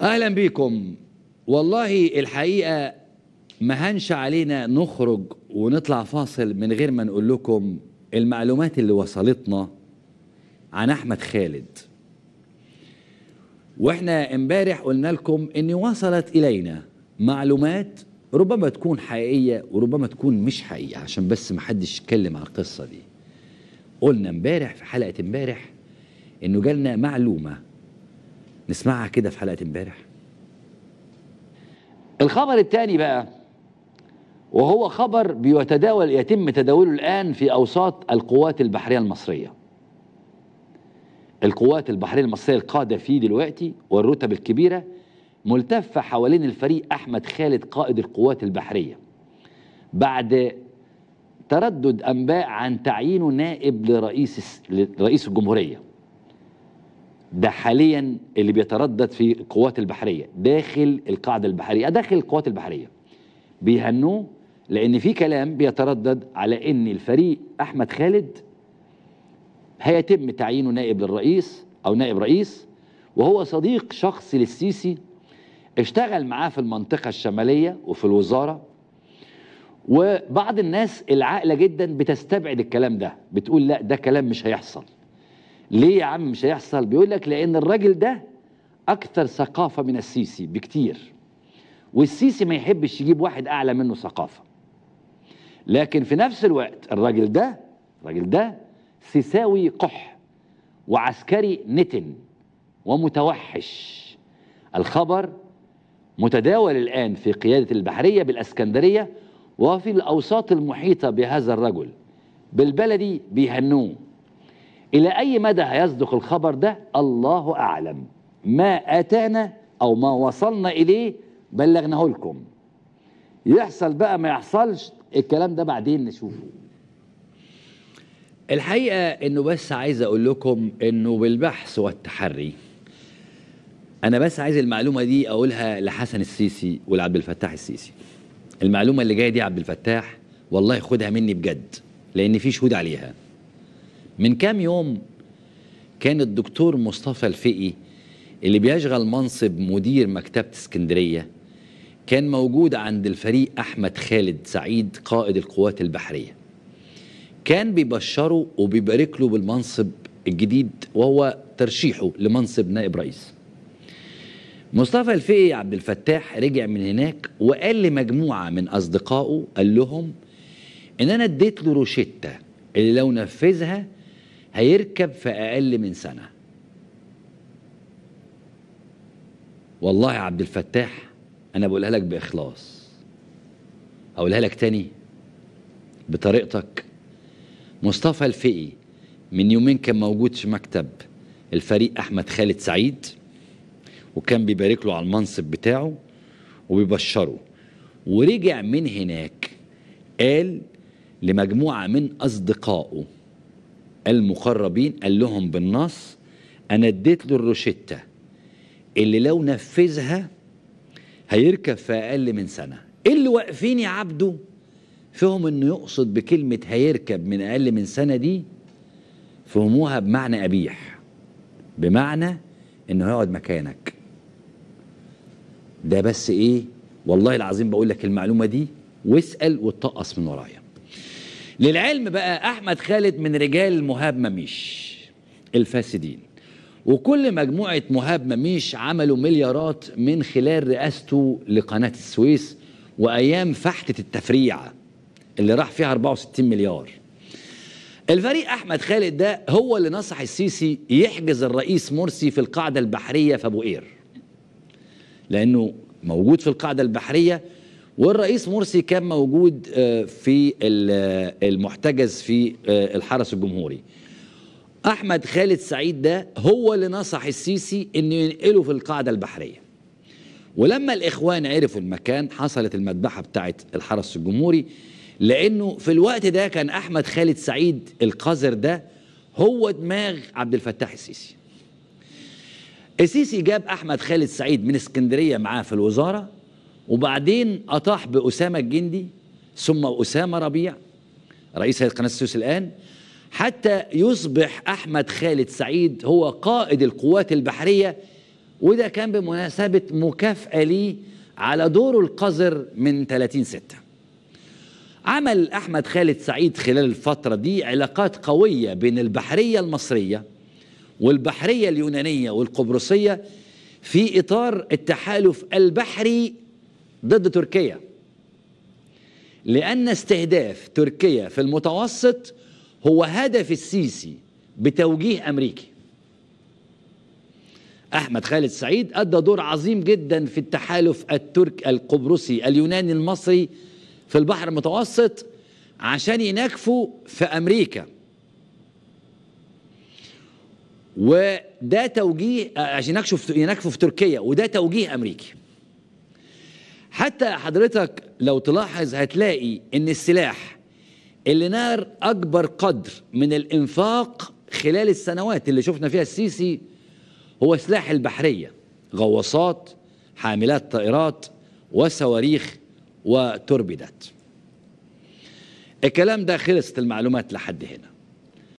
اهلا بيكم والله الحقيقه ما هنش علينا نخرج ونطلع فاصل من غير ما نقول لكم المعلومات اللي وصلتنا عن احمد خالد واحنا امبارح قلنا لكم ان وصلت الينا معلومات ربما تكون حقيقيه وربما تكون مش حقيقيه عشان بس ما حدش يتكلم على القصه دي قلنا امبارح في حلقه امبارح انه جالنا معلومه نسمعها كده في حلقه امبارح الخبر الثاني بقى وهو خبر بيتداول يتم تداوله الآن في أوساط القوات البحرية المصرية القوات البحرية المصرية القادة فيه دلوقتي والرتب الكبيرة ملتفة حوالين الفريق أحمد خالد قائد القوات البحرية بعد تردد أنباء عن تعيينه نائب لرئيس رئيس الجمهورية ده حاليا اللي بيتردد في القوات البحرية داخل القاعدة البحرية داخل القوات البحرية بيهنوه لأن في كلام بيتردد على أن الفريق أحمد خالد هيتم تعيينه نائب للرئيس أو نائب رئيس وهو صديق شخصي للسيسي اشتغل معاه في المنطقة الشمالية وفي الوزارة وبعض الناس العاقلة جدا بتستبعد الكلام ده بتقول لا ده كلام مش هيحصل ليه يا عم مش هيحصل بيقول لك لان الراجل ده اكثر ثقافه من السيسي بكتير والسيسي ما يحبش يجيب واحد اعلى منه ثقافه لكن في نفس الوقت الراجل ده الراجل ده سيساوي قح وعسكري نتن ومتوحش الخبر متداول الآن في قيادة البحرية بالأسكندرية وفي الأوساط المحيطة بهذا الرجل بالبلدي بيهنوه إلى أي مدى هيصدق الخبر ده الله أعلم ما أتانا أو ما وصلنا إليه بلغناه لكم يحصل بقى ما يحصلش الكلام ده بعدين نشوفه الحقيقة أنه بس عايز أقول لكم أنه بالبحث والتحري أنا بس عايز المعلومة دي أقولها لحسن السيسي ولعبد الفتاح السيسي المعلومة اللي جاية دي عبد الفتاح والله خدها مني بجد لأن في شهود عليها من كام يوم كان الدكتور مصطفى الفقي اللي بيشغل منصب مدير مكتبة اسكندرية كان موجود عند الفريق أحمد خالد سعيد قائد القوات البحرية كان بيبشره وبيبارك له بالمنصب الجديد وهو ترشيحه لمنصب نائب رئيس مصطفى الفقي عبد الفتاح رجع من هناك وقال لمجموعة من أصدقائه قال لهم إن أنا اديت له روشتة اللي لو نفذها هيركب في أقل من سنة والله يا عبد الفتاح أنا بقولها لك بإخلاص أقولها لك تاني بطريقتك مصطفى الفقي من يومين كان موجود في مكتب الفريق أحمد خالد سعيد وكان بيبارك له على المنصب بتاعه وبيبشره ورجع من هناك قال لمجموعة من أصدقائه المقربين قال لهم بالنص أنا اديت له الروشتة اللي لو نفذها هيركب في أقل من سنة اللي واقفين يا عبده فهم انه يقصد بكلمة هيركب من أقل من سنة دي فهموها بمعنى قبيح بمعنى انه هيقعد مكانك ده بس ايه والله العظيم بقول لك المعلومة دي واسأل وتقص من ورايا للعلم بقى احمد خالد من رجال مهاب مميش الفاسدين وكل مجموعه مهاب مميش عملوا مليارات من خلال رئاسته لقناه السويس وايام فحته التفريعة اللي راح فيها 64 مليار الفريق احمد خالد ده هو اللي نصح السيسي يحجز الرئيس مرسي في القاعده البحريه في ابو قير لانه موجود في القاعده البحريه والرئيس مرسي كان موجود آه، في آه، المحتجز في آه، الحرس الجمهوري احمد خالد سعيد ده هو اللي نصح السيسي انه ينقله في القاعده البحريه ولما الاخوان عرفوا المكان حصلت المذبحه بتاعه الحرس الجمهوري لانه في الوقت ده كان احمد خالد سعيد القذر ده هو دماغ عبد الفتاح السيسي السيسي جاب احمد خالد سعيد من اسكندريه معاه في الوزاره وبعدين أطاح بأسامة الجندي ثم أسامة ربيع رئيس هيئة قناة السويس الآن حتى يصبح أحمد خالد سعيد هو قائد القوات البحرية وده كان بمناسبة مكافأة ليه على دوره القذر من 30 ستة عمل أحمد خالد سعيد خلال الفترة دي علاقات قوية بين البحرية المصرية والبحرية اليونانية والقبرصية في إطار التحالف البحري ضد تركيا لأن استهداف تركيا في المتوسط هو هدف السيسي بتوجيه أمريكي أحمد خالد سعيد أدى دور عظيم جدا في التحالف الترك القبرصي اليوناني المصري في البحر المتوسط عشان ينكفوا في أمريكا وده توجيه عشان ينكفوا في تركيا وده توجيه أمريكي حتى حضرتك لو تلاحظ هتلاقي ان السلاح اللي نار اكبر قدر من الانفاق خلال السنوات اللي شفنا فيها السيسي هو سلاح البحريه غواصات حاملات طائرات وصواريخ وتوربيدات الكلام ده خلصت المعلومات لحد هنا